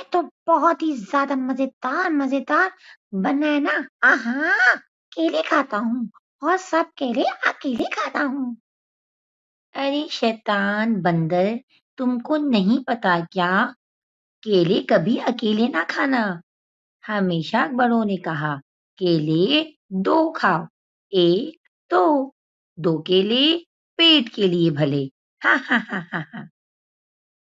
यह तो बहुत ही ज्यादा मजेदार मजेदार बना है ना आहा केले खाता हूँ और सब केले अकेले खाता हूँ अरे शैतान बंदर तुमको नहीं पता क्या केले कभी अकेले ना खाना हमेशा बड़ों ने कहा केले दो खाओ एक दो तो दो केले पेट के लिए भले हा हा हा हा हा